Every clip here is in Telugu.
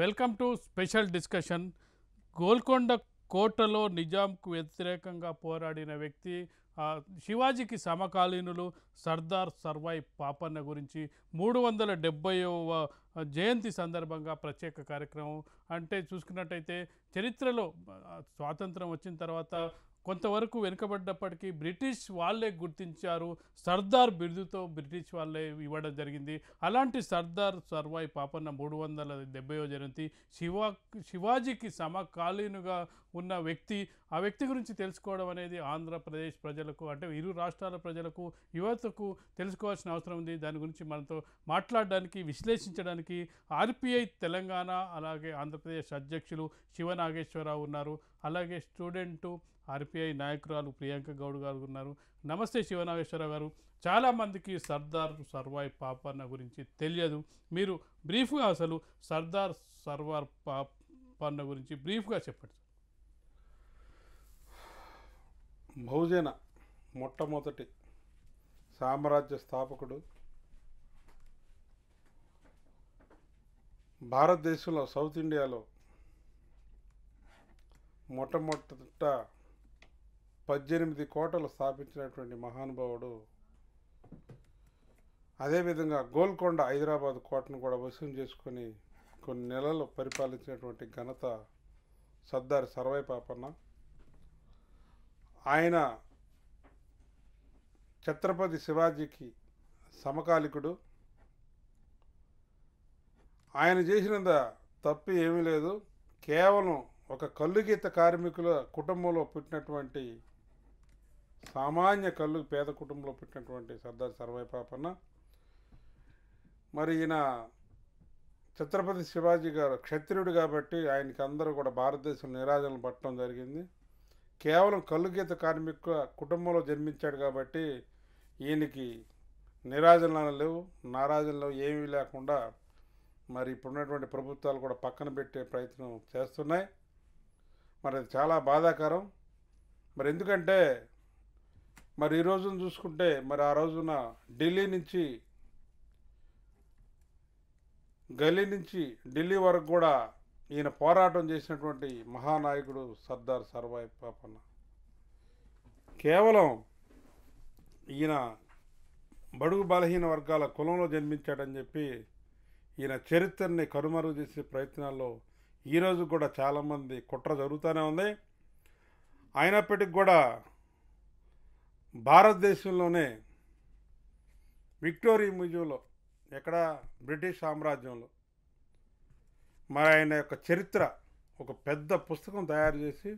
Welcome to special discussion Golconda కోటలో నిజాంకు వ్యతిరేకంగా పోరాడిన వ్యక్తి శివాజీకి సమకాలీనులు సర్దార్ సర్వాయి పాపన్న గురించి మూడు వందల డెబ్బైవ జయంతి సందర్భంగా ప్రత్యేక కార్యక్రమం అంటే చూసుకున్నట్టయితే చరిత్రలో స్వాతంత్రం వచ్చిన తర్వాత కొంతవరకు వెనుకబడ్డప్పటికీ బ్రిటిష్ వాళ్ళే గుర్తించారు సర్దార్ బిరుదుతో బ్రిటిష్ వాళ్ళే ఇవ్వడం జరిగింది అలాంటి సర్దార్ సర్వాయి పాపన్న మూడు వందల డెబ్బయో జయంతి శివా శివాజీకి సమకాలీనుగా ఉన్న వ్యక్తి ఆ వ్యక్తి గురించి తెలుసుకోవడం అనేది ఆంధ్రప్రదేశ్ ప్రజలకు అంటే ఇరు రాష్ట్రాల ప్రజలకు యువతకు తెలుసుకోవాల్సిన అవసరం ఉంది దాని గురించి మనతో మాట్లాడడానికి విశ్లేషించడానికి ఆర్పిఐ తెలంగాణ అలాగే ఆంధ్రప్రదేశ్ అధ్యక్షులు శివనాగేశ్వరరావు ఉన్నారు అలాగే స్టూడెంటు ఆర్పిఐ నాయకురాలు ప్రియాంక గౌడ్ గారు ఉన్నారు నమస్తే శివనాగేశ్వరరావు గారు చాలామందికి సర్దార్ సర్వాయ్ అన్న గురించి తెలియదు మీరు బ్రీఫ్గా అసలు సర్దార్ సర్వార్ అన్న గురించి బ్రీఫ్గా చెప్పండి బహుజన మొట్టమొదటి సామ్రాజ్య స్థాపకుడు భారతదేశంలో సౌత్ ఇండియాలో మొట్టమొదట పద్దెనిమిది కోటలు స్థాపించినటువంటి మహానుభావుడు అదేవిధంగా గోల్కొండ హైదరాబాద్ కోటను కూడా వశం చేసుకొని కొన్ని నెలలు పరిపాలించినటువంటి ఘనత సర్దార్ సర్వైపాపన్న ఆయన ఛత్రపతి శివాజీకి సమకాలికుడు ఆయన చేసినంత తప్పు ఏమీ లేదు కేవలం ఒక కల్లుగీత కార్మికుల కుటుంబంలో పుట్టినటువంటి సామాన్య కళ్ళు పేద కుటుంబంలో పుట్టినటువంటి సర్దార్ సర్వై పాపన్న మరి ఈయన ఛత్రపతి శివాజీ గారు క్షత్రియుడు కాబట్టి ఆయనకి అందరూ కూడా భారతదేశం నిరాజనలు పట్టడం జరిగింది కేవలం కల్లుగీత కార్మిక కుటుంబంలో జన్మించాడు కాబట్టి ఈయనకి నిరాజనలు లేవు నారాజనలు ఏమీ లేకుండా మరి ఇప్పుడున్నటువంటి ప్రభుత్వాలు కూడా పక్కన పెట్టే ప్రయత్నం చేస్తున్నాయి మరి అది చాలా బాధాకరం మరి ఎందుకంటే మరి ఈ రోజును చూసుకుంటే మరి ఆ రోజున ఢిల్లీ నుంచి గల్లీ నుంచి ఢిల్లీ వరకు కూడా ఈయన పోరాటం చేసినటువంటి మహానాయకుడు సర్దార్ సర్వాయి పాపన్న కేవలం ఈయన బడుగు బలహీన వర్గాల కులంలో జన్మించాడని చెప్పి ఈయన చరిత్రని కనుమరుగు చేసే ప్రయత్నాల్లో ఈరోజు కూడా చాలామంది కుట్ర జరుగుతూనే ఉంది అయినప్పటికి కూడా భారతదేశంలోనే విక్టోరియా మ్యూజియంలో ఎక్కడ బ్రిటిష్ సామ్రాజ్యంలో మరి ఆయన యొక్క చరిత్ర ఒక పెద్ద పుస్తకం తయారు చేసి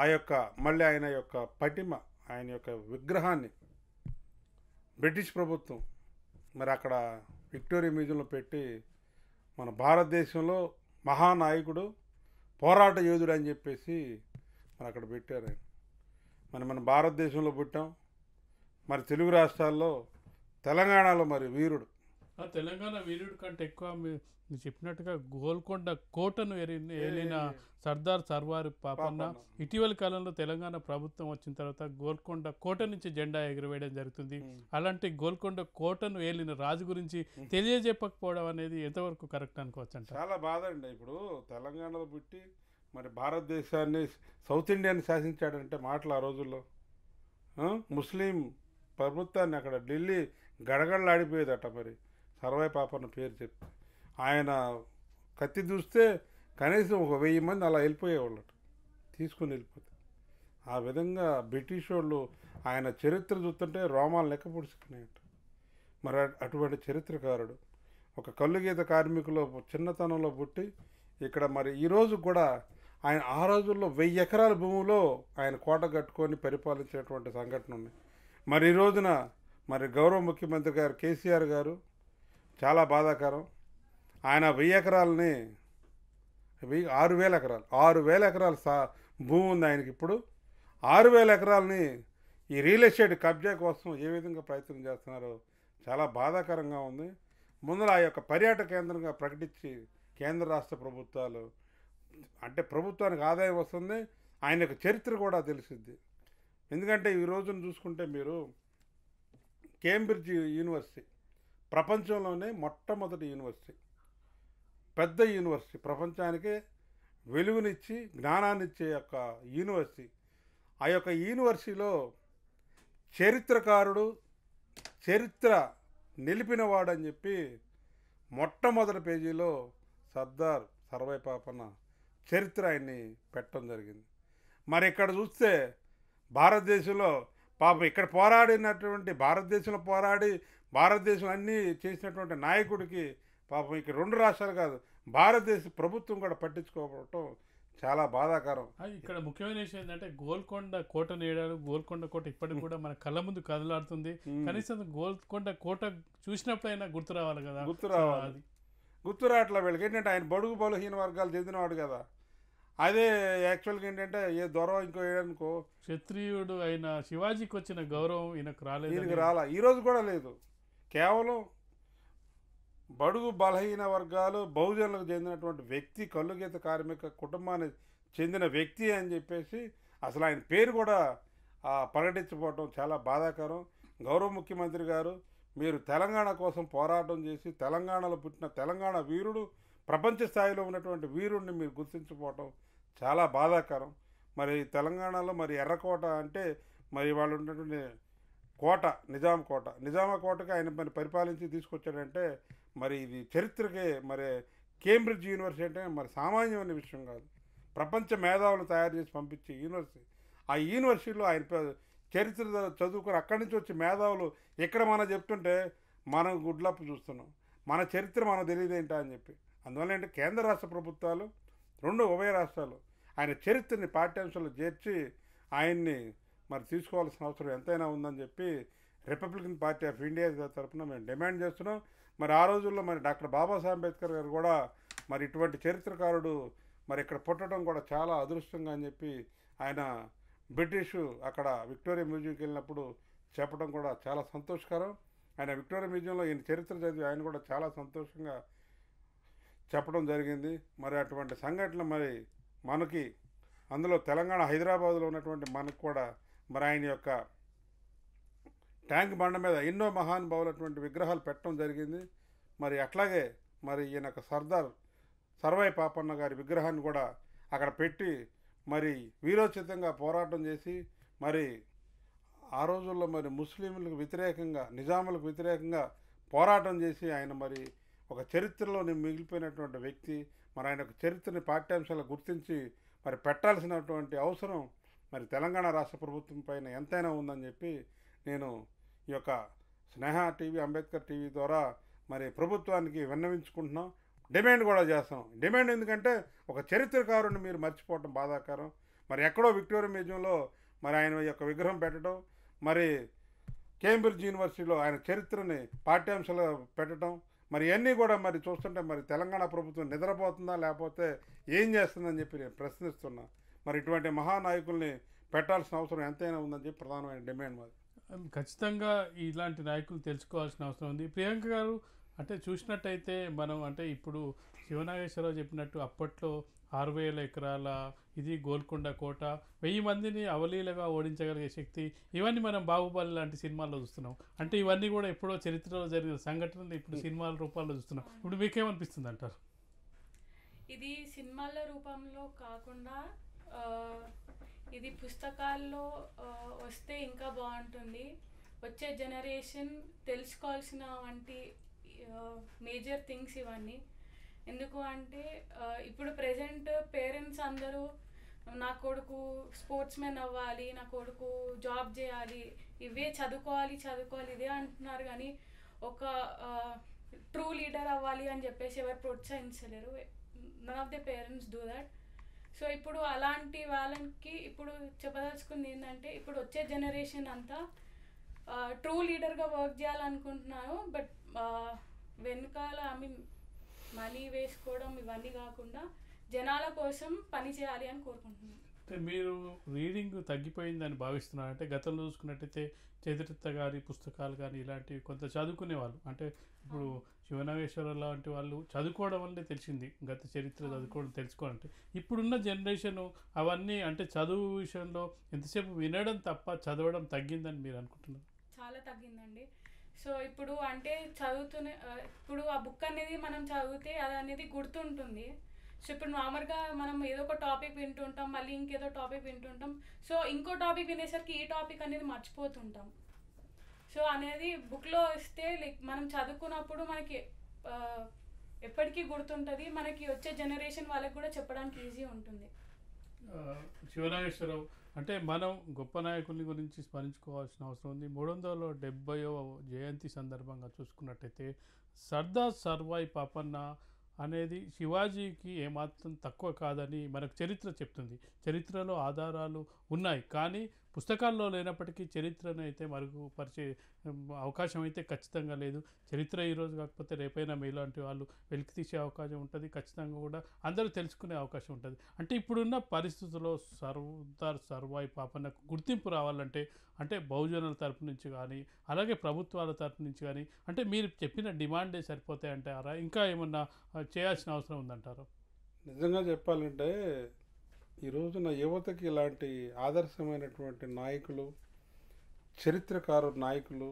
ఆ యొక్క మళ్ళీ ఆయన యొక్క పటిమ ఆయన యొక్క విగ్రహాన్ని బ్రిటిష్ ప్రభుత్వం మరి అక్కడ విక్టోరియా మ్యూజియంలో పెట్టి మన భారతదేశంలో మహానాయకుడు పోరాట యోధుడు అని చెప్పేసి మరి అక్కడ పెట్టారు ఆయన మరి మన భారతదేశంలో పుట్టాం మరి తెలుగు రాష్ట్రాల్లో తెలంగాణలో మరి వీరుడు తెలంగాణ వీరుడు కంటే ఎక్కువ మీరు చెప్పినట్టుగా గోల్కొండ కోటను ఏలిన సర్దార్ సర్వారు పాపన్న ఇటీవల కాలంలో తెలంగాణ ప్రభుత్వం వచ్చిన తర్వాత గోల్కొండ కోట నుంచి జెండా ఎగురవేయడం జరుగుతుంది అలాంటి గోల్కొండ కోటను ఏలిన రాజు గురించి తెలియజెప్పకపోవడం అనేది ఎంతవరకు కరెక్ట్ అనుకోవచ్చు అంటే చాలా బాధ అండి ఇప్పుడు తెలంగాణలో పుట్టి మరి భారతదేశాన్ని సౌత్ ఇండియాని శాసించాడంటే మాటలు ఆ రోజుల్లో ముస్లిం ప్రభుత్వాన్ని అక్కడ ఢిల్లీ గడగడలాడిపోయేదట మరి సర్వాయి పాపన్న పేరు చెప్పి ఆయన కత్తి చూస్తే కనీసం ఒక వెయ్యి మంది అలా వెళ్ళిపోయేవాళ్ళు తీసుకుని వెళ్ళిపోతే ఆ విధంగా బ్రిటిష్ వాళ్ళు ఆయన చరిత్ర చూస్తుంటే రోమాలు లెక్క పొడుచుకునేట మరి అటువంటి చరిత్రకారుడు ఒక కల్లుగీత కార్మికులు చిన్నతనంలో పుట్టి ఇక్కడ మరి ఈరోజు కూడా ఆయన ఆ రోజుల్లో వెయ్యి ఎకరాల భూమిలో ఆయన కోట కట్టుకొని పరిపాలించినటువంటి సంఘటన ఉంది మరి ఈ రోజున మరి గౌరవ ముఖ్యమంత్రి గారు కేసీఆర్ గారు చాలా బాధాకరం ఆయన వెయ్యి ఎకరాలని వెయ్యి ఆరు వేల ఎకరాలు ఆరు వేల ఎకరాలు సా భూమి ఉంది ఆయనకి ఇప్పుడు ఆరు వేల ఎకరాలని ఈ రియల్ ఎస్టేట్ కబ్జా కోసం ఏ విధంగా ప్రయత్నం చేస్తున్నారో చాలా బాధాకరంగా ఉంది ముందర ఆ యొక్క పర్యాటక కేంద్రంగా ప్రకటించి కేంద్ర రాష్ట్ర ప్రభుత్వాలు అంటే ప్రభుత్వానికి ఆదాయం వస్తుంది ఆయన యొక్క చరిత్ర కూడా తెలిసిద్ది ఎందుకంటే ఈ రోజున చూసుకుంటే మీరు కేంబ్రిడ్జ్ యూనివర్సిటీ ప్రపంచంలోనే మొట్టమొదటి యూనివర్సిటీ పెద్ద యూనివర్సిటీ ప్రపంచానికే వెలుగునిచ్చి జ్ఞానాన్నిచ్చే యొక్క యూనివర్సిటీ ఆ యొక్క యూనివర్సిటీలో చరిత్రకారుడు చరిత్ర నిలిపినవాడని చెప్పి మొట్టమొదటి పేజీలో సర్దార్ పాపన చరిత్ర ఆయన్ని పెట్టడం జరిగింది మరి ఇక్కడ చూస్తే భారతదేశంలో పాపం ఇక్కడ పోరాడినటువంటి భారతదేశంలో పోరాడి భారతదేశం అన్ని చేసినటువంటి నాయకుడికి పాపం ఇక రెండు రాష్ట్రాలు కాదు భారతదేశ ప్రభుత్వం కూడా పట్టించుకోవటం చాలా బాధాకరం ఇక్కడ ముఖ్యమైన విషయం ఏంటంటే గోల్కొండ కోట నేడాలు గోల్కొండ కోట ఇప్పటికి కూడా మన కళ్ళ ముందు కదలాడుతుంది కనీసం గోల్కొండ కోట చూసినప్పుడైనా గుర్తు రావాలి కదా గుర్తు రావాలి గుర్తు రావట్లే వీళ్ళకి ఏంటంటే ఆయన బడుగు బలహీన వర్గాలు చెందినవాడు కదా అదే యాక్చువల్గా ఏంటంటే ఏ దొరవ ఇంకో ఏడనుకో క్షత్రియుడు అయిన శివాజీకి వచ్చిన గౌరవం ఈయనకు రాలేదు ఈయనకు రాలే ఈరోజు కూడా లేదు కేవలం బడుగు బలహీన వర్గాలు బహుజనులకు చెందినటువంటి వ్యక్తి కల్లుగీత కార్మిక కుటుంబానికి చెందిన వ్యక్తి అని చెప్పేసి అసలు ఆయన పేరు కూడా పర్యటించుకోవటం చాలా బాధాకరం గౌరవ ముఖ్యమంత్రి గారు మీరు తెలంగాణ కోసం పోరాటం చేసి తెలంగాణలో పుట్టిన తెలంగాణ వీరుడు ప్రపంచ స్థాయిలో ఉన్నటువంటి వీరుడిని మీరు గుర్తించుకోవటం చాలా బాధాకరం మరి తెలంగాణలో మరి ఎర్రకోట అంటే మరి వాళ్ళు ఉన్నటువంటి కోట నిజాం కోట నిజామా కోటకి ఆయన మరి పరిపాలించి తీసుకొచ్చాడంటే మరి ఇది చరిత్రకే మరి కేంబ్రిడ్జ్ యూనివర్సిటీ అంటే మరి సామాన్యమైన విషయం కాదు ప్రపంచ మేధావులు తయారు చేసి పంపించే యూనివర్సిటీ ఆ యూనివర్సిటీలో ఆయన చరిత్ర చదువుకుని అక్కడి నుంచి వచ్చే మేధావులు ఎక్కడ మనం చెప్తుంటే మనం గుడ్లప్పు చూస్తున్నాం మన చరిత్ర మనం తెలియదేంటా అని చెప్పి అందువల్ల ఏంటి కేంద్ర రాష్ట్ర ప్రభుత్వాలు రెండు ఉభయ రాష్ట్రాలు ఆయన చరిత్రని పాఠ్యాంశాలు చేర్చి ఆయన్ని మరి తీసుకోవాల్సిన అవసరం ఎంతైనా ఉందని చెప్పి రిపబ్లికన్ పార్టీ ఆఫ్ ఇండియా తరఫున మేము డిమాండ్ చేస్తున్నాం మరి ఆ రోజుల్లో మరి డాక్టర్ బాబాసాహెబ్ అంబేద్కర్ గారు కూడా మరి ఇటువంటి చరిత్రకారుడు మరి ఇక్కడ పుట్టడం కూడా చాలా అదృష్టంగా అని చెప్పి ఆయన బ్రిటిషు అక్కడ విక్టోరియా మ్యూజియంకి వెళ్ళినప్పుడు చెప్పడం కూడా చాలా సంతోషకరం ఆయన విక్టోరియా మ్యూజియంలో ఈయన చరిత్ర చదివి ఆయన కూడా చాలా సంతోషంగా చెప్పడం జరిగింది మరి అటువంటి సంఘటన మరి మనకి అందులో తెలంగాణ హైదరాబాద్లో ఉన్నటువంటి మనకు కూడా మరి ఆయన యొక్క ట్యాంక్ బండ మీద ఎన్నో మహానుభావులటువంటి విగ్రహాలు పెట్టడం జరిగింది మరి అట్లాగే మరి ఈయన సర్దార్ సర్వాయి పాపన్న గారి విగ్రహాన్ని కూడా అక్కడ పెట్టి మరి వీరోచితంగా పోరాటం చేసి మరి ఆ రోజుల్లో మరి ముస్లింలకు వ్యతిరేకంగా నిజాములకు వ్యతిరేకంగా పోరాటం చేసి ఆయన మరి ఒక చరిత్రలో మిగిలిపోయినటువంటి వ్యక్తి మరి ఆయన ఒక చరిత్రని పాఠ్యాంశాలు గుర్తించి మరి పెట్టాల్సినటువంటి అవసరం మరి తెలంగాణ రాష్ట్ర ప్రభుత్వం పైన ఎంతైనా ఉందని చెప్పి నేను ఈ యొక్క స్నేహ టీవీ అంబేద్కర్ టీవీ ద్వారా మరి ప్రభుత్వానికి విన్నవించుకుంటున్నాం డిమాండ్ కూడా చేస్తాం డిమాండ్ ఎందుకంటే ఒక చరిత్రకారుని మీరు మర్చిపోవటం బాధాకరం మరి ఎక్కడో విక్టోరియా మ్యూజియంలో మరి ఆయన యొక్క విగ్రహం పెట్టడం మరి కేంబ్రిడ్జ్ యూనివర్సిటీలో ఆయన చరిత్రని పాఠ్యాంశాలు పెట్టడం మరి ఇవన్నీ కూడా మరి చూస్తుంటే మరి తెలంగాణ ప్రభుత్వం నిద్రపోతుందా లేకపోతే ఏం చేస్తుందని చెప్పి నేను ప్రశ్నిస్తున్నాను మరి ఇటువంటి మహానాయకుల్ని పెట్టాల్సిన అవసరం ఎంతైనా ఉందని చెప్పి ప్రధానమైన డిమాండ్ మాది ఖచ్చితంగా ఇలాంటి నాయకులు తెలుసుకోవాల్సిన అవసరం ఉంది ప్రియాంక గారు అంటే చూసినట్టయితే మనం అంటే ఇప్పుడు శివనాగేశ్వరరావు చెప్పినట్టు అప్పట్లో ఆరు వేల ఎకరాల ఇది గోల్కొండ కోట వెయ్యి మందిని అవలీలగా ఓడించగలిగే శక్తి ఇవన్నీ మనం బాహుబలి లాంటి సినిమాల్లో చూస్తున్నాం అంటే ఇవన్నీ కూడా ఎప్పుడో చరిత్రలో జరిగిన సంఘటనలు ఇప్పుడు hmm. సినిమాల రూపాల్లో చూస్తున్నాం ఇప్పుడు మీకేమనిపిస్తుంది అంటారు ఇది సినిమాల రూపంలో కాకుండా ఇది పుస్తకాల్లో వస్తే ఇంకా బాగుంటుంది వచ్చే జనరేషన్ తెలుసుకోవాల్సిన వంటి మేజర్ థింగ్స్ ఇవన్నీ ఎందుకు అంటే ఇప్పుడు ప్రజెంట్ పేరెంట్స్ అందరూ నా కొడుకు స్పోర్ట్స్ మ్యాన్ అవ్వాలి నా కొడుకు జాబ్ చేయాలి ఇవే చదువుకోవాలి చదువుకోవాలి ఇదే అంటున్నారు కానీ ఒక ట్రూ లీడర్ అవ్వాలి అని చెప్పేసి ఎవరు ప్రోత్సహించలేరు none of the parents do that so ఇప్పుడు అలాంటి వాళ్ళకి ఇప్పుడు చెప్పదలుచుకుంది ఏంటంటే ఇప్పుడు వచ్చే జనరేషన్ అంతా ట్రూ లీడర్గా వర్క్ చేయాలనుకుంటున్నాను బట్ వెనకాల ఆమె మనీ వేసుకోవడం ఇవన్నీ కాకుండా జనాల కోసం పని చేయాలి అని కోరుకుంటున్నాను మీరు రీడింగ్ తగ్గిపోయిందని భావిస్తున్నారు అంటే గతంలో చూసుకున్నట్టయితే చరిత్ర గారి పుస్తకాలు కానీ ఇలాంటివి కొంత చదువుకునేవాళ్ళు అంటే ఇప్పుడు శివనాగేశ్వర లాంటి వాళ్ళు చదువుకోవడం వల్లే తెలిసింది గత చరిత్ర చదువుకోవడం తెలుసుకోవాలంటే ఇప్పుడున్న జనరేషన్ అవన్నీ అంటే చదువు విషయంలో ఎంతసేపు వినడం తప్ప చదవడం తగ్గిందని మీరు అనుకుంటున్నారు చాలా తగ్గిందండి సో ఇప్పుడు అంటే చదువుతూనే ఇప్పుడు ఆ బుక్ అనేది మనం చదివితే అది అనేది గుర్తుంటుంది సో ఇప్పుడు నార్మల్గా మనం ఏదో ఒక టాపిక్ వింటుంటాం మళ్ళీ ఇంకేదో టాపిక్ వింటుంటాం సో ఇంకో టాపిక్ వినేసరికి ఈ టాపిక్ అనేది మర్చిపోతుంటాం సో అనేది బుక్లో ఇస్తే లైక్ మనం చదువుకున్నప్పుడు మనకి ఎప్పటికీ గుర్తుంటుంది మనకి వచ్చే జనరేషన్ వాళ్ళకి కూడా చెప్పడానికి ఈజీ ఉంటుంది శివనాగేశ్వరరావు అంటే మనం గొప్ప నాయకుని గురించి స్మరించుకోవాల్సిన అవసరం ఉంది మూడు వందల డెబ్బయో జయంతి సందర్భంగా చూసుకున్నట్టయితే సర్దార్ సర్వాయి పాపన్న అనేది శివాజీకి ఏమాత్రం తక్కువ కాదని మనకు చరిత్ర చెప్తుంది చరిత్రలో ఆధారాలు ఉన్నాయి కానీ పుస్తకాల్లో లేనప్పటికీ చరిత్రను అయితే మరుగు పరిచే అవకాశం అయితే ఖచ్చితంగా లేదు చరిత్ర ఈరోజు కాకపోతే రేపైనా మీలాంటి వాళ్ళు వెలికి తీసే అవకాశం ఉంటుంది ఖచ్చితంగా కూడా అందరూ తెలుసుకునే అవకాశం ఉంటుంది అంటే ఇప్పుడున్న పరిస్థితుల్లో సర్వదార్ సర్వాయి పాపన్నకు గుర్తింపు రావాలంటే అంటే బహుజనుల తరపు నుంచి కానీ అలాగే ప్రభుత్వాల తరపు నుంచి కానీ అంటే మీరు చెప్పిన డిమాండే సరిపోతాయంటారా ఇంకా ఏమన్నా చేయాల్సిన అవసరం ఉందంటారు నిజంగా చెప్పాలంటే ఈ రోజున యువతకి ఇలాంటి ఆదర్శమైనటువంటి నాయకులు చరిత్రకారు నాయకులు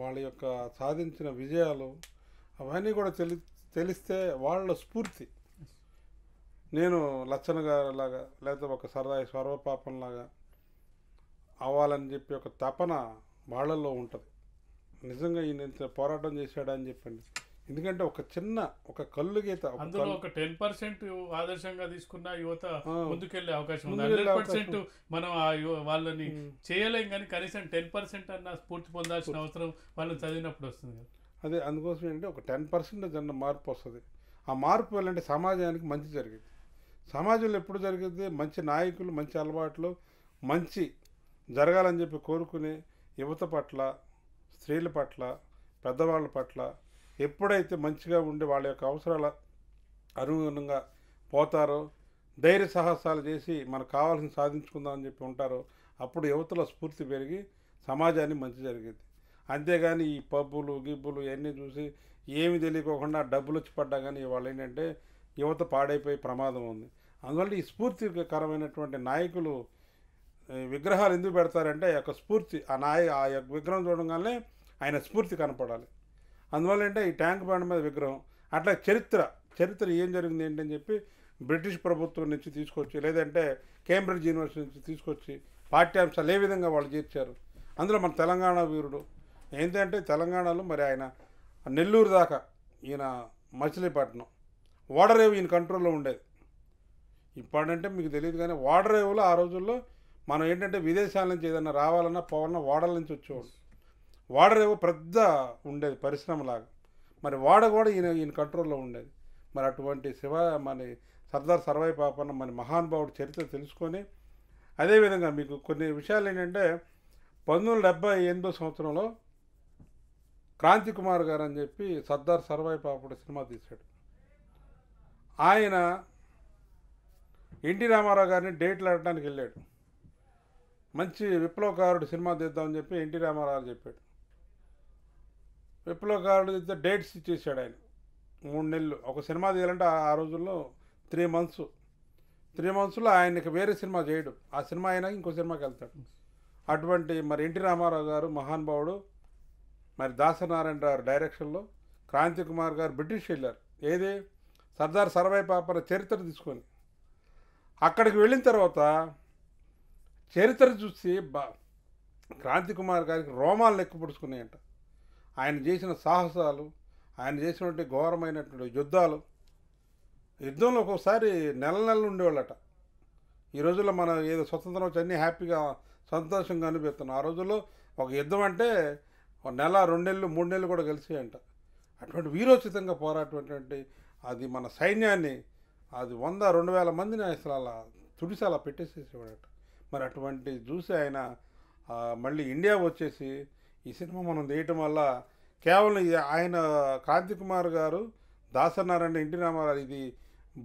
వాళ్ళ యొక్క సాధించిన విజయాలు అవన్నీ కూడా తెలి తెలిస్తే వాళ్ళ స్ఫూర్తి నేను లచ్చన గారిలాగా లేదా ఒక సరదాయి సర్వపాపంలాగా అవ్వాలని చెప్పి ఒక తపన వాళ్ళల్లో ఉంటుంది నిజంగా ఈయన పోరాటం చేశాడని చెప్పండి ఎందుకంటే ఒక చిన్న ఒక కళ్ళు గీత అందులో ఒక టెన్ పర్సెంట్ ఆదర్శంగా తీసుకున్న యువత ముందుకెళ్లే అవకాశం ఉంది హండ్రెడ్ పర్సెంట్ మనం వాళ్ళని చేయలేం కానీ కనీసం టెన్ పర్సెంట్ అన్న స్ఫూర్తి పొందాల్సిన అవసరం వాళ్ళని చదివినప్పుడు వస్తుంది అదే అందుకోసం ఏంటంటే ఒక టెన్ పర్సెంట్ అన్న మార్పు వస్తుంది ఆ మార్పు వెళ్ళంటే సమాజానికి మంచి జరిగింది సమాజంలో ఎప్పుడు జరిగింది మంచి నాయకులు మంచి అలవాట్లు మంచి జరగాలని చెప్పి కోరుకునే యువత పట్ల స్త్రీల పట్ల పెద్దవాళ్ళ పట్ల ఎప్పుడైతే మంచిగా ఉండి వాళ్ళ యొక్క అవసరాల అనుగుణంగా పోతారో ధైర్య సాహసాలు చేసి మనకు కావాల్సిన సాధించుకుందామని చెప్పి ఉంటారో అప్పుడు యువతలో స్ఫూర్తి పెరిగి సమాజాన్ని మంచి జరిగేది అంతేగాని ఈ పబ్బులు గిబ్బులు ఇవన్నీ చూసి ఏమి తెలియకోకుండా డబ్బులు వచ్చి పడ్డా కానీ వాళ్ళు ఏంటంటే యువత పాడైపోయి ప్రమాదం ఉంది అందువల్ల ఈ స్ఫూర్తికరమైనటువంటి నాయకులు విగ్రహాలు ఎందుకు పెడతారంటే ఆ యొక్క స్ఫూర్తి ఆ నాయ ఆ యొక్క విగ్రహం చూడగానే ఆయన స్ఫూర్తి కనపడాలి అందువల్ల అంటే ఈ ట్యాంక్ బండ్ మీద విగ్రహం అట్లా చరిత్ర చరిత్ర ఏం జరిగింది ఏంటని చెప్పి బ్రిటిష్ ప్రభుత్వం నుంచి తీసుకొచ్చి లేదంటే కేంబ్రిడ్జ్ యూనివర్సిటీ నుంచి తీసుకొచ్చి పాఠ్యాంశాలు ఏ విధంగా వాళ్ళు చేర్చారు అందులో మన తెలంగాణ వీరుడు ఏంటంటే తెలంగాణలో మరి ఆయన నెల్లూరు దాకా ఈయన మచిలీపట్నం ఓడరేవు ఈయన కంట్రోల్లో ఉండేది ఇప్పుడంటే మీకు తెలియదు కానీ ఓడరేవులో ఆ రోజుల్లో మనం ఏంటంటే విదేశాల నుంచి ఏదైనా రావాలన్నా పోవాలన్నా ఓడల నుంచి వచ్చేవాడు వాడరేమో పెద్ద ఉండేది పరిశ్రమలాగా మరి వాడ కూడా ఈయన ఈయన కంట్రోల్లో ఉండేది మరి అటువంటి శివ మన సర్దార్ సర్వాయి పాపన్న మన మహానుభావుడు చరిత్ర తెలుసుకొని అదేవిధంగా మీకు కొన్ని విషయాలు ఏంటంటే పంతొమ్మిది డెబ్బై ఎనిమిదో సంవత్సరంలో క్రాంతి కుమార్ గారు అని చెప్పి సర్దార్ సర్వాయి పాపుడు సినిమా తీశాడు ఆయన ఎన్టీ రామారావు గారిని డేట్లు ఆడటానికి వెళ్ళాడు మంచి విప్లవకారుడు సినిమా తీద్దామని చెప్పి ఎన్టీ రామారావు చెప్పాడు విప్లవకారుడు డేట్స్ ఇచ్చేసాడు ఆయన మూడు నెలలు ఒక సినిమా తీయాలంటే ఆ రోజుల్లో త్రీ మంత్స్ త్రీ మంత్స్లో ఆయనకి వేరే సినిమా చేయడు ఆ సినిమా అయినాక ఇంకో సినిమాకి వెళ్తాడు అటువంటి మరి ఎన్టీ రామారావు గారు మహానుభావుడు మరి దాసనారాయణ గారు డైరెక్షన్లో క్రాంతి కుమార్ గారు బ్రిటిష్ వెళ్ళారు ఏది సర్దార్ సర్వాయి పాపర చరిత్ర తీసుకొని అక్కడికి వెళ్ళిన తర్వాత చరిత్ర చూసి బా క్రాంతి కుమార్ గారికి రోమాలు లెక్క పుడుచుకున్నాయంట ఆయన చేసిన సాహసాలు ఆయన చేసినటువంటి ఘోరమైనటువంటి యుద్ధాలు యుద్ధంలో ఒక్కోసారి నెల నెలలు ఉండేవాళ్ళట ఈ రోజుల్లో మన ఏదో స్వతంత్రం వచ్చి అన్నీ హ్యాపీగా సంతోషంగా అనిపిస్తున్నాం ఆ రోజుల్లో ఒక యుద్ధం అంటే ఒక నెల రెండు నెలలు మూడు నెలలు కూడా కలిసి అంట అటువంటి వీరోచితంగా పోరాటటువంటి అది మన సైన్యాన్ని అది వంద రెండు వేల మందిని అసలు అలా తుడిసి అలా పెట్టేసేసేవాడట మరి అటువంటి చూసి ఆయన మళ్ళీ ఇండియా వచ్చేసి ఈ సినిమా మనం తీయటం వల్ల కేవలం ఆయన కాంతి కుమార్ గారు దాసనారాయణ ఇంటి రామారావు ఇది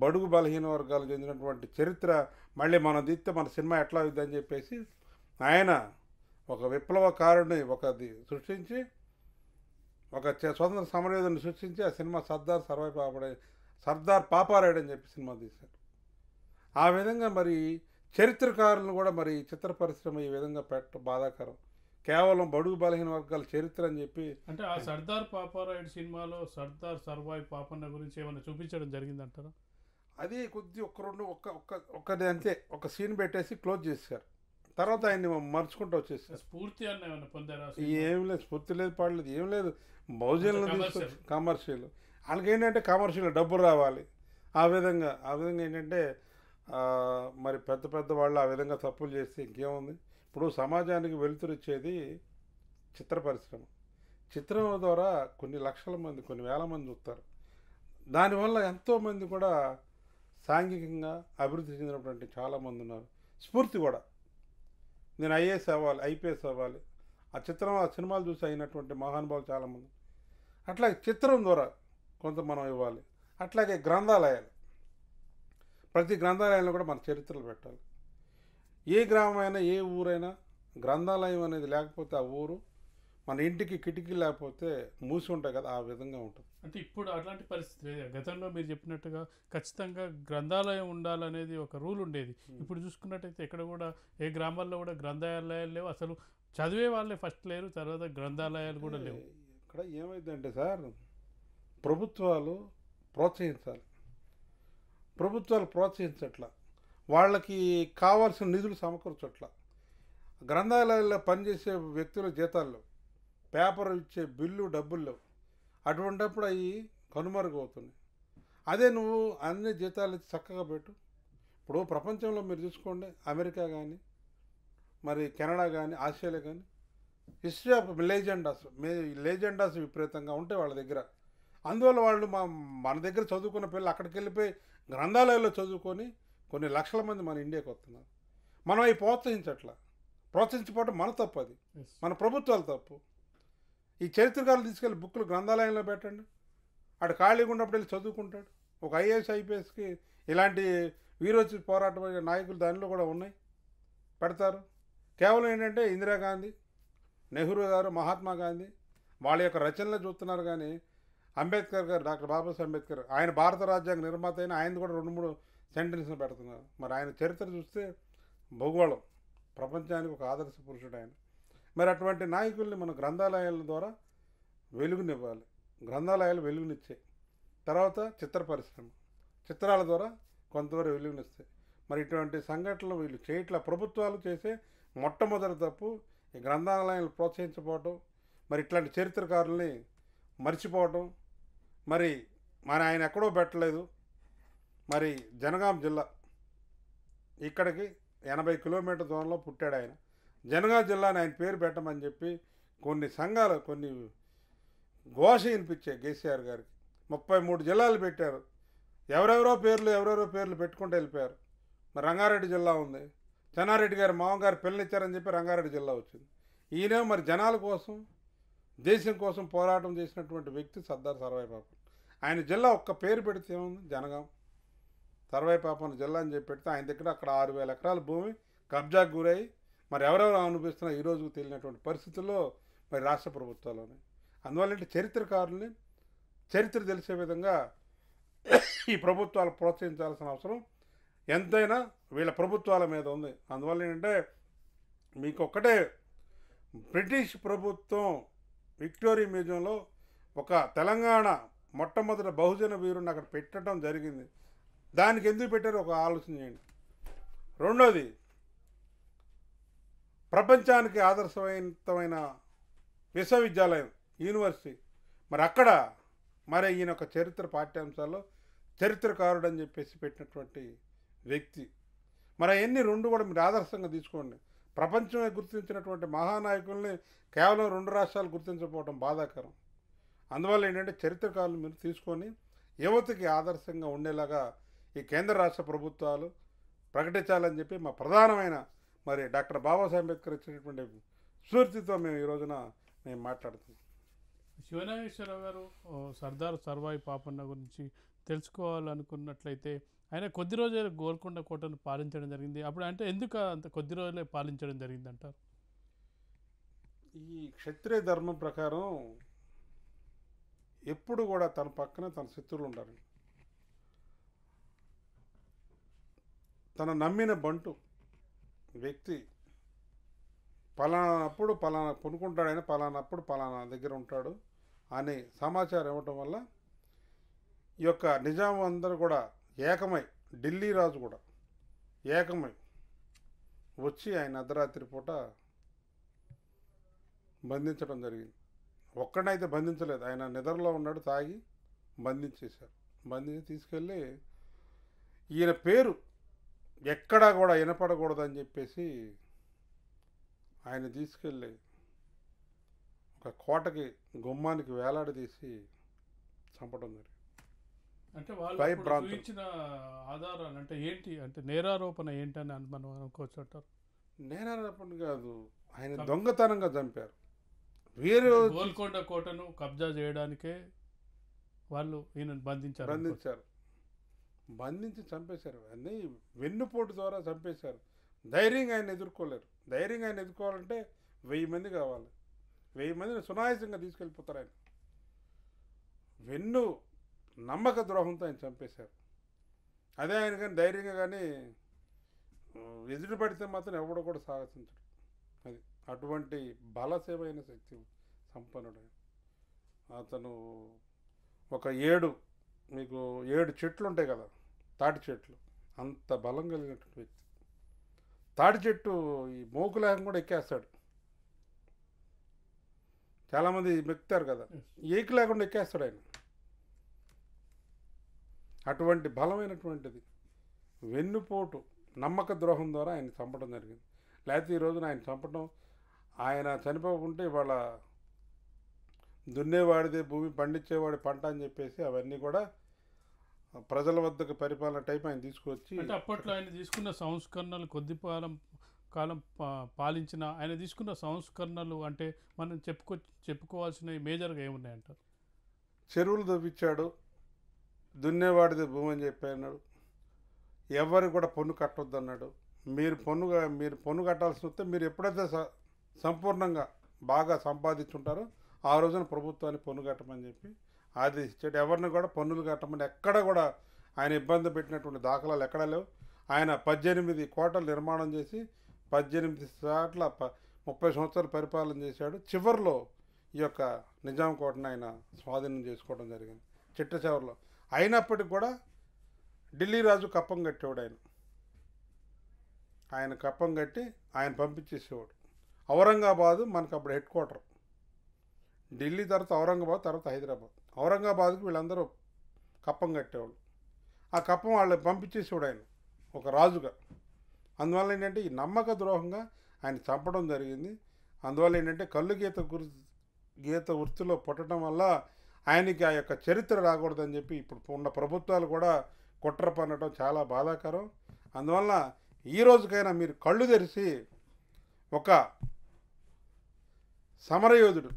బడుగు బలహీన వర్గాలు చెందినటువంటి చరిత్ర మళ్ళీ మనం దిత్తే మన సినిమా ఎట్లా అవుతుందని చెప్పేసి ఆయన ఒక విప్లవకారుని ఒకది సృష్టించి ఒక స్వతంత్ర సమరయోధుని సృష్టించి ఆ సినిమా సర్దార్ సర్వై పాపడే సర్దార్ పాపారాయుడు అని చెప్పి సినిమా తీశారు ఆ విధంగా మరి చరిత్రకారులను కూడా మరి చిత్ర పరిశ్రమ ఈ విధంగా పెట్ట బాధాకరం కేవలం బడుగు బలహీన వర్గాల చరిత్ర అని చెప్పి అంటే ఆ సర్దార్ పాపారాయుడు సినిమాలో సర్దార్ సర్వాయి పాపన్న గురించి ఏమైనా చూపించడం జరిగిందంటారా అది కొద్ది ఒక్క రెండు ఒక్క ఒక్క ఒక్కది అంతే ఒక సీన్ పెట్టేసి క్లోజ్ చేశారు తర్వాత ఆయన్ని మర్చుకుంటూ వచ్చేసారు స్ఫూర్తి పొందారా ఏం లేదు స్ఫూర్తి లేదు పాడలేదు ఏం లేదు బహుజనులు కమర్షియల్ వాళ్ళకి ఏంటంటే కమర్షియల్ డబ్బు రావాలి ఆ విధంగా ఆ విధంగా ఏంటంటే మరి పెద్ద పెద్ద వాళ్ళు ఆ విధంగా తప్పులు చేస్తే ఇంకేముంది ఇప్పుడు సమాజానికి వెలుతురిచ్చేది చిత్ర పరిశ్రమ చిత్రం ద్వారా కొన్ని లక్షల మంది కొన్ని వేల మంది చూస్తారు దానివల్ల ఎంతోమంది కూడా సాంఘికంగా అభివృద్ధి చెందినటువంటి చాలామంది ఉన్నారు స్ఫూర్తి కూడా నేను ఐఏఎస్ అవ్వాలి ఐపీఎస్ అవ్వాలి ఆ చిత్రం ఆ సినిమాలు చూసి అయినటువంటి మహానుభావులు చాలామంది అట్లాగే చిత్రం ద్వారా కొంత మనం ఇవ్వాలి అట్లాగే గ్రంథాలయాలు ప్రతి గ్రంథాలయంలో కూడా మన చరిత్రలు పెట్టాలి ఏ గ్రామమైనా ఏ ఊరైనా గ్రంథాలయం అనేది లేకపోతే ఆ ఊరు మన ఇంటికి కిటికీ లేకపోతే మూసి ఉంటాయి కదా ఆ విధంగా ఉంటుంది అంటే ఇప్పుడు అలాంటి పరిస్థితి గతంలో మీరు చెప్పినట్టుగా ఖచ్చితంగా గ్రంథాలయం ఉండాలనేది ఒక రూల్ ఉండేది ఇప్పుడు చూసుకున్నట్టయితే ఎక్కడ కూడా ఏ గ్రామాల్లో కూడా గ్రంథాలయాలు లేవు అసలు చదివే వాళ్ళే ఫస్ట్ లేరు తర్వాత గ్రంథాలయాలు కూడా లేవు ఇక్కడ ఏమైందంటే సార్ ప్రభుత్వాలు ప్రోత్సహించాలి ప్రభుత్వాలు ప్రోత్సహించట్లా వాళ్ళకి కావాల్సిన నిధులు సమకూర్చట్ల గ్రంథాలయాల్లో పనిచేసే వ్యక్తుల జీతాల్లో పేపర్ ఇచ్చే బిల్లు డబ్బుల్లో అటువంటిప్పుడు అవి కనుమరుగవుతున్నాయి అదే నువ్వు అన్ని జీతాలు చక్కగా పెట్టు ఇప్పుడు ప్రపంచంలో మీరు చూసుకోండి అమెరికా కానీ మరి కెనడా కానీ ఆస్ట్రేలియా కానీ హిస్టరీ ఆఫ్ లేజెండాస్ మే లేజెండాస్ విపరీతంగా ఉంటాయి వాళ్ళ దగ్గర అందువల్ల వాళ్ళు మా మన దగ్గర చదువుకున్న పిల్లలు అక్కడికి వెళ్ళిపోయి గ్రంథాలయాల్లో చదువుకొని కొన్ని లక్షల మంది మన ఇండియాకి వస్తున్నారు మనం అవి ప్రోత్సహించట్లా ప్రోత్సహించకపోవడం మన తప్పు అది మన ప్రభుత్వాల తప్పు ఈ చరిత్రకారులు తీసుకెళ్ళి బుక్లు గ్రంథాలయంలో పెట్టండి అటు ఖాళీగా ఉన్నప్పుడు వెళ్ళి చదువుకుంటాడు ఒక ఐఏఎస్ ఐపీఎస్కి ఇలాంటి వీరోచి పోరాటం నాయకులు దానిలో కూడా ఉన్నాయి పెడతారు కేవలం ఏంటంటే ఇందిరాగాంధీ నెహ్రూ గారు మహాత్మా గాంధీ వాళ్ళ యొక్క రచనలు చూస్తున్నారు కానీ అంబేద్కర్ గారు డాక్టర్ బాబాసాహెబ్ అంబేద్కర్ ఆయన భారత రాజ్యాంగ నిర్మాత అయిన ఆయన కూడా రెండు మూడు సెంటెన్స్ పెడుతున్నారు మరి ఆయన చరిత్ర చూస్తే భూగోళం ప్రపంచానికి ఒక ఆదర్శ పురుషుడు ఆయన మరి అటువంటి నాయకుల్ని మన గ్రంథాలయాల ద్వారా వెలుగునివ్వాలి గ్రంథాలయాలు వెలుగునిచ్చాయి తర్వాత చిత్ర పరిశ్రమ చిత్రాల ద్వారా కొంతవరకు వెలుగునిస్తాయి మరి ఇటువంటి సంఘటనలు వీళ్ళు చేయట్ల ప్రభుత్వాలు చేసే మొట్టమొదటి తప్పు ఈ గ్రంథాలయాలను ప్రోత్సహించుకోవటం మరి ఇట్లాంటి చరిత్రకారుల్ని మర్చిపోవటం మరి మన ఆయన ఎక్కడో పెట్టలేదు మరి జనగాం జిల్లా ఇక్కడికి ఎనభై కిలోమీటర్ దూరంలో పుట్టాడు ఆయన జనగాం జిల్లాని ఆయన పేరు పెట్టమని చెప్పి కొన్ని సంఘాలు కొన్ని ఘోష వినిపించాయి కేసీఆర్ గారికి ముప్పై మూడు జిల్లాలు పెట్టారు ఎవరెవరో పేర్లు ఎవరెవరో పేర్లు పెట్టుకుంటూ వెళ్ళిపోయారు మరి రంగారెడ్డి జిల్లా ఉంది చెన్నారెడ్డి గారు మామగారు పిల్లనిచ్చారని చెప్పి రంగారెడ్డి జిల్లా వచ్చింది ఈయనే మరి జనాల కోసం దేశం కోసం పోరాటం చేసినటువంటి వ్యక్తి సర్దార్ సర్వాయి బాబు ఆయన జిల్లా ఒక్క పేరు పెడితే ఏముంది జనగాం తర్వాయిపాపన జిల్లా అని చెప్పి ఆయన దగ్గర అక్కడ ఆరు వేల ఎకరాల భూమి కబ్జాకు గురై మరి ఎవరెవరు అనుభవిస్తున్నా రోజుకు తెలియనటువంటి పరిస్థితుల్లో మరి రాష్ట్ర ప్రభుత్వాలు ఉన్నాయి అందువల్ల చరిత్రకారుల్ని చరిత్ర తెలిసే విధంగా ఈ ప్రభుత్వాలు ప్రోత్సహించాల్సిన అవసరం ఎంతైనా వీళ్ళ ప్రభుత్వాల మీద ఉంది అందువల్ల ఏంటంటే మీకు ఒక్కటే బ్రిటిష్ ప్రభుత్వం విక్టోరియా మ్యూజియంలో ఒక తెలంగాణ మొట్టమొదటి బహుజన వీరుని అక్కడ పెట్టడం జరిగింది దానికి ఎందుకు పెట్టారు ఒక ఆలోచన చేయండి రెండోది ప్రపంచానికి ఆదర్శవంతమైన విశ్వవిద్యాలయం యూనివర్సిటీ మరి అక్కడ మరి ఈయన ఒక చరిత్ర పాఠ్యాంశాల్లో చరిత్రకారుడు అని చెప్పేసి పెట్టినటువంటి వ్యక్తి మరి అవన్నీ రెండు కూడా మీరు ఆదర్శంగా తీసుకోండి ప్రపంచమే గుర్తించినటువంటి మహానాయకుల్ని కేవలం రెండు రాష్ట్రాలు గుర్తించకపోవడం బాధాకరం అందువల్ల ఏంటంటే చరిత్రకారులు మీరు తీసుకొని యువతకి ఆదర్శంగా ఉండేలాగా ఈ కేంద్ర రాష్ట్ర ప్రభుత్వాలు ప్రకటించాలని చెప్పి మా ప్రధానమైన మరి డాక్టర్ బాబాసాహెబ్ అంబేద్కర్ ఇచ్చినటువంటి స్ఫూర్తితో మేము ఈ రోజున మేము మాట్లాడుతున్నాం శివనాగేశ్వరరావు గారు సర్దార్ సర్వాయి పాపన్న గురించి తెలుసుకోవాలనుకున్నట్లయితే ఆయన కొద్ది రోజులు గోల్కొండ కోటను పాలించడం జరిగింది అప్పుడు అంటే ఎందుకు అంత కొద్ది రోజులే పాలించడం జరిగింది అంటారు ఈ క్షత్రియ ధర్మం ప్రకారం ఎప్పుడు కూడా తన పక్కన తన శత్రువులు ఉంటారు తన నమ్మిన బంటు వ్యక్తి పలానాప్పుడు పలానా కొనుక్కుంటాడని పలానప్పుడు పలానా దగ్గర ఉంటాడు అని సమాచారం ఇవ్వటం వల్ల ఈ యొక్క నిజాం అందరూ కూడా ఏకమై ఢిల్లీ రాజు కూడా ఏకమై వచ్చి ఆయన అర్ధరాత్రి పూట బంధించడం జరిగింది ఒక్కడైతే బంధించలేదు ఆయన నిద్రలో ఉన్నాడు తాగి బంధించేశారు బంధించి తీసుకెళ్ళి ఈయన పేరు ఎక్కడా కూడా వినపడకూడదని చెప్పేసి ఆయన తీసుకెళ్ళి ఒక కోటకి గుమ్మానికి వేలాడదీసి చంపడం జరిగింది అంటే ఆధారాలు అంటే ఏంటి అంటే నేరారోపణ ఏంటని మనం అనుకోవచ్చు నేరారోపణ కాదు ఆయన దొంగతనంగా చంపారు వేరే గోల్కొండ కోటను కబ్జా చేయడానికే వాళ్ళు ఈయన బంధించారు బంధించారు బంధించి చంపేశారు అన్నీ వెన్నుపోటు ద్వారా చంపేశారు ధైర్యంగా ఆయన ఎదుర్కోలేరు ధైర్యంగా ఆయన ఎదుర్కోవాలంటే వెయ్యి మంది కావాలి వెయ్యి మందిని సునాయాసంగా తీసుకెళ్ళిపోతారు ఆయన వెన్ను నమ్మక ద్రోహంతో ఆయన చంపేశారు అదే ఆయన కానీ ధైర్యంగా కానీ ఎదురు పడితే మాత్రం ఎవడో కూడా సాహసించడు అది అటువంటి బలసేవైన శక్తి సంపన్నుడు అతను ఒక ఏడు మీకు ఏడు చెట్లు ఉంటాయి కదా తాటి చెట్లు అంత బలం కలిగినటువంటి వ్యక్తి తాటి చెట్టు ఈ మోకు లేక కూడా ఎక్కేస్తాడు చాలామంది మెక్కుతారు కదా ఏకి లేకుండా ఎక్కేస్తాడు ఆయన అటువంటి బలమైనటువంటిది వెన్నుపోటు నమ్మక ద్రోహం ద్వారా ఆయన చంపడం జరిగింది లేకపోతే ఈ రోజున ఆయన చంపడం ఆయన చనిపోకుంటే ఇవాళ దున్నేవాడిదే భూమి పండించేవాడి పంట అని చెప్పేసి అవన్నీ కూడా ప్రజల వద్దకు పరిపాలన టైప్ ఆయన తీసుకొచ్చి అంటే అప్పట్లో ఆయన తీసుకున్న సంస్కరణలు కొద్దిపాలం కాలం పాలించిన ఆయన తీసుకున్న సంస్కరణలు అంటే మనం చెప్పుకో చెప్పుకోవాల్సినవి మేజర్గా ఏమున్నాయంట చెరువులు తవ్వించాడు దున్నేవాడిది భూమి అని చెప్పాడు ఎవరు కూడా పన్ను కట్టొద్దన్నాడు మీరు పన్నుగా మీరు పన్ను కట్టాల్సి వస్తే మీరు ఎప్పుడైతే సంపూర్ణంగా బాగా సంపాదించుంటారో ఆ రోజున ప్రభుత్వాన్ని పన్ను కట్టమని చెప్పి ఆదేశించాడు ఎవరిని కూడా పన్నులు కట్టమని ఎక్కడ కూడా ఆయన ఇబ్బంది పెట్టినటువంటి దాఖలాలు ఎక్కడ లేవు ఆయన పద్దెనిమిది కోటలు నిర్మాణం చేసి పద్దెనిమిది చోట్ల ప ముప్పై సంవత్సరాలు పరిపాలన చేశాడు చివరిలో ఈ యొక్క నిజాం కోటను ఆయన స్వాధీనం చేసుకోవడం జరిగింది చిట్ట చివరిలో అయినప్పటికి కూడా ఢిల్లీ రాజు కప్పం కట్టేవాడు ఆయన ఆయన కప్పం కట్టి ఆయన పంపించేసేవాడు ఔరంగాబాదు మనకు అప్పుడు హెడ్ క్వార్టర్ ఢిల్లీ తర్వాత ఔరంగాబాద్ తర్వాత హైదరాబాద్ ఔరంగాబాద్కి వీళ్ళందరూ కప్పం కట్టేవాళ్ళు ఆ కప్పం వాళ్ళని పంపించేసేవాడు ఆయన ఒక రాజుగా అందువల్ల ఏంటంటే ఈ నమ్మక ద్రోహంగా ఆయన చంపడం జరిగింది అందువల్ల ఏంటంటే కళ్ళు గీత గురి గీత వృత్తిలో పుట్టడం వల్ల ఆయనకి ఆ యొక్క చరిత్ర రాకూడదని చెప్పి ఇప్పుడు ఉన్న ప్రభుత్వాలు కూడా కుట్ర పన్నడం చాలా బాధాకరం అందువల్ల ఈ రోజుకైనా మీరు కళ్ళు తెరిచి ఒక సమరయోధుడు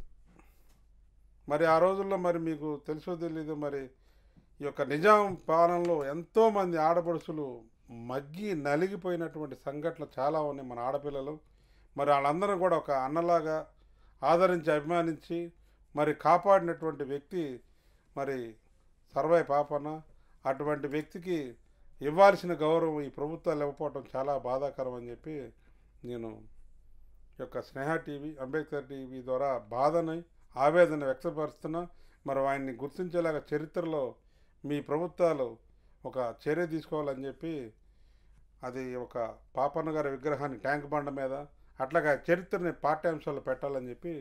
మరి ఆ రోజుల్లో మరి మీకు తెలుసో తెలీదు మరి ఈ యొక్క నిజాం పాలనలో ఎంతోమంది ఆడపడుచులు మగ్గి నలిగిపోయినటువంటి సంఘటనలు చాలా ఉన్నాయి మన ఆడపిల్లలు మరి వాళ్ళందరూ కూడా ఒక అన్నలాగా ఆదరించి అభిమానించి మరి కాపాడినటువంటి వ్యక్తి మరి సర్వే పాపన అటువంటి వ్యక్తికి ఇవ్వాల్సిన గౌరవం ఈ ప్రభుత్వాలు ఇవ్వకపోవటం చాలా బాధాకరం అని చెప్పి నేను యొక్క స్నేహ టీవీ అంబేద్కర్ టీవీ ద్వారా బాధని ఆవేదన వ్యక్తపరుస్తున్నాం మరి ఆయన్ని గుర్తించేలాగా చరిత్రలో మీ ప్రభుత్వాలు ఒక చర్య తీసుకోవాలని చెప్పి అది ఒక పాపన్న గారి విగ్రహాన్ని ట్యాంక్ బండ మీద అట్లాగా చరిత్రని పాఠ్యాంశాలు పెట్టాలని చెప్పి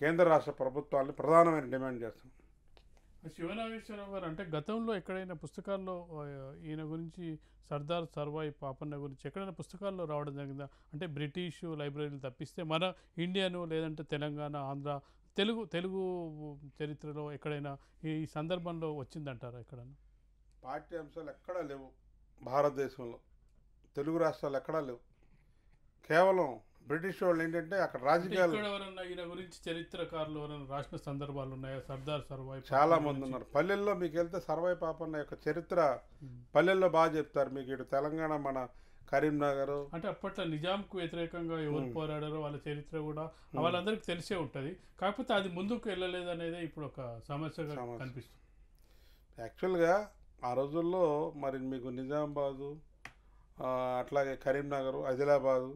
కేంద్ర రాష్ట్ర ప్రభుత్వాన్ని ప్రధానమైన డిమాండ్ చేస్తున్నాం శివనాగేశ్వరరావు గారు అంటే గతంలో ఎక్కడైనా పుస్తకాల్లో ఈయన గురించి సర్దార్ సర్వాయి పాపన్న గురించి ఎక్కడైనా పుస్తకాల్లో రావడం జరిగిందా అంటే బ్రిటిష్ లైబ్రరీలు తప్పిస్తే మన ఇండియాను లేదంటే తెలంగాణ ఆంధ్ర తెలుగు తెలుగు చరిత్రలో ఎక్కడైనా ఈ సందర్భంలో వచ్చిందంటారా ఎక్కడ పాఠ్యాంశాలు ఎక్కడా లేవు భారతదేశంలో తెలుగు రాష్ట్రాలు ఎక్కడా లేవు కేవలం బ్రిటిష్ వాళ్ళు ఏంటంటే అక్కడ రాజకీయాలు ఎవరన్నా గురించి చరిత్రకారులు ఎవరైనా రాసిన సందర్భాలు ఉన్నాయా సర్దార్ సర్వాయి చాలా మంది ఉన్నారు పల్లెల్లో మీకు వెళ్తే సర్వాయి పాపన్న యొక్క చరిత్ర పల్లెల్లో బాగా చెప్తారు మీకు ఇటు తెలంగాణ మన కరీంనగర్ అంటే అప్పట్లో నిజాంకు వ్యతిరేకంగా ఎవరు పోరాడారో వాళ్ళ చరిత్ర కూడా వాళ్ళందరికీ తెలిసే ఉంటుంది కాకపోతే అది ముందుకు వెళ్ళలేదు అనేది ఇప్పుడు ఒక సమస్యగా కనిపిస్తుంది యాక్చువల్గా ఆ రోజుల్లో మరి మీకు నిజామాబాదు అట్లాగే కరీంనగర్ ఆదిలాబాదు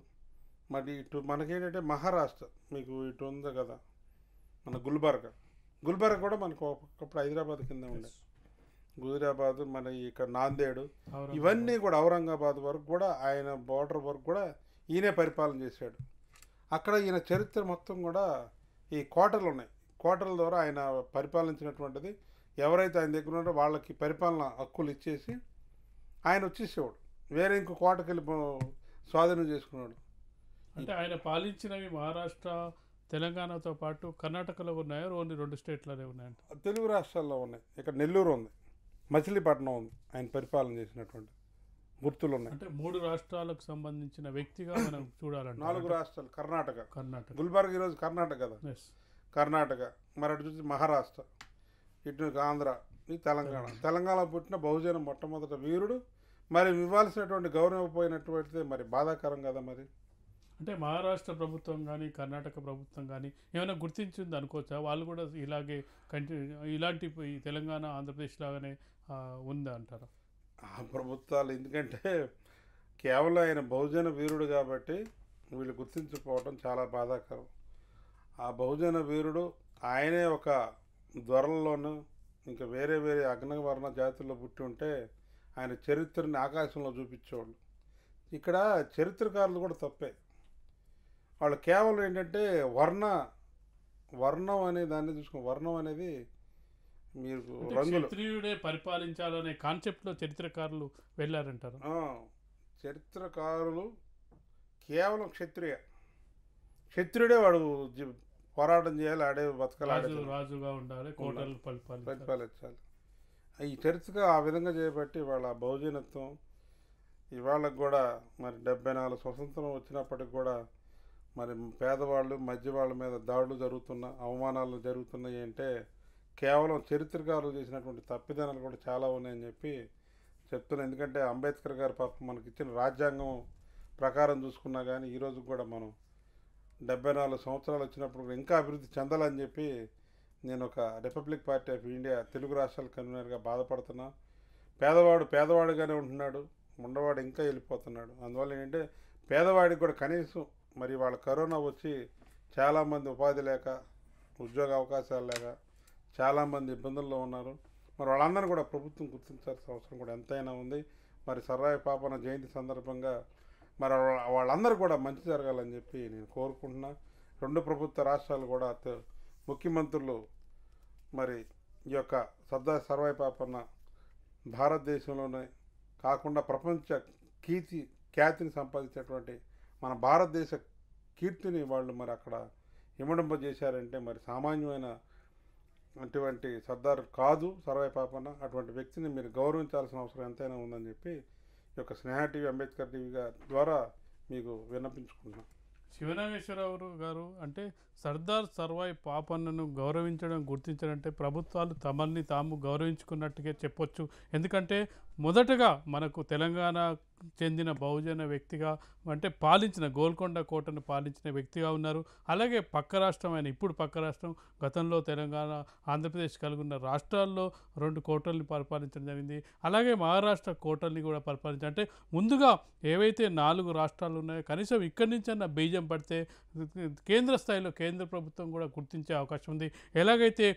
మరి ఇటు మనకేంటంటే మహారాష్ట్ర మీకు ఇటు ఉంది కదా మన గుల్బర్గా గుల్బర్గా కూడా మనకు ఒకప్పుడు హైదరాబాద్ కింద ఉండేది గుజరాబాద్ మన ఇక్కడ నాందేడు ఇవన్నీ కూడా ఔరంగాబాద్ వరకు కూడా ఆయన బార్డర్ వరకు కూడా ఈయనే పరిపాలన చేశాడు అక్కడ ఈయన చరిత్ర మొత్తం కూడా ఈ కోటలు ఉన్నాయి కోటల ద్వారా ఆయన పరిపాలించినటువంటిది ఎవరైతే ఆయన దగ్గర ఉన్నారో వాళ్ళకి పరిపాలన హక్కులు ఇచ్చేసి ఆయన వచ్చేసేవాడు వేరే ఇంకో కోటకి వెళ్ళి స్వాధీనం చేసుకున్నాడు అంటే ఆయన పాలించినవి మహారాష్ట్ర తెలంగాణతో పాటు కర్ణాటకలో ఉన్నాయో ఓన్లీ రెండు స్టేట్లోనే ఉన్నాయంట తెలుగు రాష్ట్రాల్లో ఉన్నాయి ఇక్కడ నెల్లూరు ఉంది మచిలీపట్నం ఆయన పరిపాలన చేసినటువంటి గుర్తులు ఉన్నాయి అంటే మూడు రాష్ట్రాలకు సంబంధించిన వ్యక్తిగా మనం చూడాలంటే నాలుగు రాష్ట్రాలు కర్ణాటక కర్ణాటక గుల్బర్గ్ ఈరోజు కర్ణాటక కదా కర్ణాటక మరి అటు చూసి మహారాష్ట్ర ఇటు ఆంధ్ర ఇది తెలంగాణ తెలంగాణ పుట్టిన బహుజన మొట్టమొదట వీరుడు మరి ఇవ్వాల్సినటువంటి గౌరవం పోయినటువంటి మరి బాధాకరం కదా మరి అంటే మహారాష్ట్ర ప్రభుత్వం కానీ కర్ణాటక ప్రభుత్వం కానీ ఏమైనా గుర్తించింది అనుకోవచ్చా వాళ్ళు కూడా ఇలాగే కంటిన్యూ ఇలాంటి తెలంగాణ ఆంధ్రప్రదేశ్ లాగానే ఉంది అంటారు ప్రభుత్వాలు ఎందుకంటే కేవలం ఆయన బహుజన వీరుడు కాబట్టి వీళ్ళు గుర్తించుకోవటం చాలా బాధాకరం ఆ బహుజన వీరుడు ఆయనే ఒక ధ్వరల్లోనూ ఇంకా వేరే వేరే అగ్నవర్ణ జాతుల్లో పుట్టి ఉంటే ఆయన చరిత్రని ఆకాశంలో చూపించేవాళ్ళు ఇక్కడ చరిత్రకారులు కూడా తప్పే వాళ్ళు కేవలం ఏంటంటే వర్ణ వర్ణం అనే దాన్ని చూసుకుని వర్ణం అనేది మీరు క్షత్రియుడే పరిపాలించాలనే కాన్సెప్ట్లో చరిత్రకారులు వెళ్ళారంటారు చరిత్రకారులు కేవలం క్షత్రియ క్షత్రియుడే వాడు పోరాటం చేయాలి ఆడే బతకాలి రాజుగా ఉండాలి కోటలు పరిపాలించాలి ఈ చరిత్రగా ఆ విధంగా చేయబట్టి వాళ్ళ బహుజనత్వం ఇవాళకు కూడా మరి డెబ్బై నాలుగు స్వతంత్రం వచ్చినప్పటికి కూడా మరి పేదవాళ్ళు మధ్యవాళ్ళ మీద దాడులు జరుగుతున్న అవమానాలు జరుగుతున్నాయి అంటే కేవలం చరిత్రకారులు చేసినటువంటి తప్పిదనాలు కూడా చాలా ఉన్నాయని చెప్పి చెప్తున్నాను ఎందుకంటే అంబేద్కర్ గారు పాపం మనకి ఇచ్చిన రాజ్యాంగం ప్రకారం చూసుకున్నా కానీ ఈరోజు కూడా మనం డెబ్బై నాలుగు సంవత్సరాలు వచ్చినప్పుడు ఇంకా అభివృద్ధి చెందాలని చెప్పి నేను ఒక రిపబ్లిక్ పార్టీ ఆఫ్ ఇండియా తెలుగు రాష్ట్రాల కన్వీనర్గా బాధపడుతున్నా పేదవాడు పేదవాడుగానే ఉంటున్నాడు ఉండవాడు ఇంకా వెళ్ళిపోతున్నాడు అందువల్ల ఏంటంటే పేదవాడికి కూడా కనీసం మరి వాళ్ళ కరోనా వచ్చి చాలామంది ఉపాధి లేక ఉద్యోగ అవకాశాలు లేక చాలామంది ఇబ్బందుల్లో ఉన్నారు మరి వాళ్ళందరినీ కూడా ప్రభుత్వం గుర్తించాల్సిన అవసరం కూడా ఎంతైనా ఉంది మరి సర్రాయ పాపన జయంతి సందర్భంగా మరి వాళ్ళందరూ కూడా మంచి జరగాలని చెప్పి నేను కోరుకుంటున్నా రెండు ప్రభుత్వ రాష్ట్రాలు కూడా ముఖ్యమంత్రులు మరి ఈ యొక్క సర్దా సర్వాయి పాపన్న భారతదేశంలోనే కాకుండా ప్రపంచ కీర్తి ఖ్యాతిని సంపాదించినటువంటి మన భారతదేశ కీర్తిని వాళ్ళు మరి అక్కడ ఇమడింపజేశారంటే మరి సామాన్యమైన అటువంటి సర్దార్ కాదు సర్వాయి పాపన్న అటువంటి వ్యక్తిని మీరు గౌరవించాల్సిన అవసరం ఎంతైనా ఉందని చెప్పి ఈ యొక్క స్నేహ టీవీ అంబేద్కర్ టీవీ ద్వారా మీకు విన్నపించుకుంటున్నాం శివనాగేశ్వరరావు గారు అంటే సర్దార్ సర్వాయి పాపన్నను గౌరవించడం గుర్తించడం అంటే ప్రభుత్వాలు తమల్ని తాము గౌరవించుకున్నట్టుగా చెప్పొచ్చు ఎందుకంటే మొదటగా మనకు తెలంగాణ చెందిన బహుజన వ్యక్తిగా అంటే పాలించిన గోల్కొండ కోటను పాలించిన వ్యక్తిగా ఉన్నారు అలాగే పక్క రాష్ట్రం అయిన ఇప్పుడు పక్క రాష్ట్రం గతంలో తెలంగాణ ఆంధ్రప్రదేశ్ కలిగి ఉన్న రాష్ట్రాల్లో రెండు కోటల్ని పరిపాలించడం జరిగింది అలాగే మహారాష్ట్ర కోటల్ని కూడా పరిపాలించ అంటే ముందుగా ఏవైతే నాలుగు రాష్ట్రాలు ఉన్నాయో కనీసం ఇక్కడి నుంచైనా బీజం పడితే కేంద్ర స్థాయిలో కేంద్ర ప్రభుత్వం కూడా గుర్తించే అవకాశం ఉంది ఎలాగైతే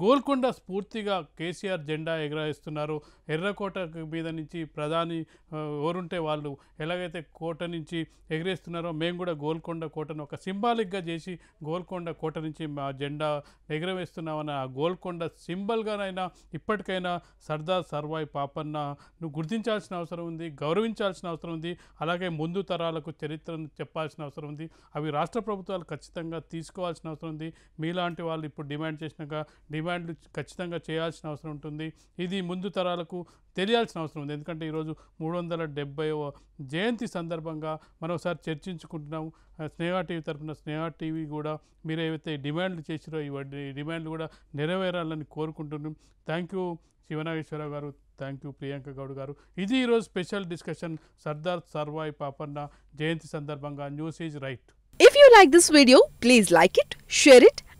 గోల్కొండ స్ఫూర్తిగా కేసీఆర్ జెండా ఎగరాయిస్తున్నారు ఎర్రకోట మీద నుంచి ప్రధాని ఎవరుంటే వాళ్ళు ఎలాగైతే కోట నుంచి ఎగరేస్తున్నారో మేము కూడా గోల్కొండ కోటను ఒక సింబాలిక్గా చేసి గోల్కొండ కోట నుంచి మా జెండా ఎగరవేస్తున్నామని ఆ గోల్కొండ సింబల్గానైనా ఇప్పటికైనా సర్దార్ పాపన్న పాపన్నను గుర్తించాల్సిన అవసరం ఉంది గౌరవించాల్సిన అవసరం ఉంది అలాగే ముందు తరాలకు చరిత్రను చెప్పాల్సిన అవసరం ఉంది అవి రాష్ట్ర ప్రభుత్వాలు ఖచ్చితంగా తీసుకోవాల్సిన అవసరం ఉంది మీలాంటి వాళ్ళు ఇప్పుడు డిమాండ్ చేసినాక డిమాండ్లు ఖచ్చితంగా చేయాల్సిన అవసరం ఉంటుంది ఇది ముందు తరాలకు తెలియాల్సిన అవసరం ఉంది ఎందుకంటే ఈరోజు మూడు వందల డెబ్బైవ జయంతి సందర్భంగా మనం ఒకసారి చర్చించుకుంటున్నాం స్నేహ టీవీ తరఫున స్నేహ టీవీ కూడా మీరు ఏవైతే డిమాండ్లు చేసిరో ఈ డిమాండ్లు కూడా నెరవేరాలని కోరుకుంటున్నాం థ్యాంక్ యూ శివనాగేశ్వరరావు గారు థ్యాంక్ యూ ప్రియాంక గౌడ్ గారు ఇది ఈరోజు స్పెషల్ డిస్కషన్ సర్దార్ సర్వాయి పాపన్న జయంతి సందర్భంగా news is right if you like this video please like it share it